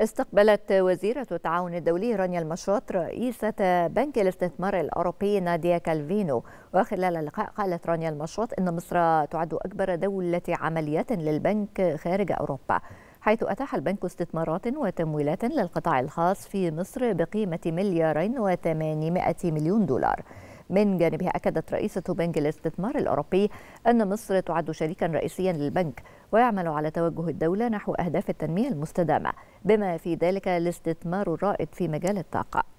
استقبلت وزيرة التعاون الدولي رانيا المشاط رئيسة بنك الاستثمار الأوروبي ناديا كالفينو وخلال اللقاء قالت رانيا المشاط إن مصر تعد أكبر دولة عمليات للبنك خارج أوروبا حيث أتاح البنك استثمارات وتمويلات للقطاع الخاص في مصر بقيمة مليارين وثمانمائة مليون دولار من جانبها أكدت رئيسة بنك الاستثمار الأوروبي أن مصر تعد شريكا رئيسيا للبنك ويعمل على توجه الدولة نحو أهداف التنمية المستدامة بما في ذلك الاستثمار الرائد في مجال الطاقة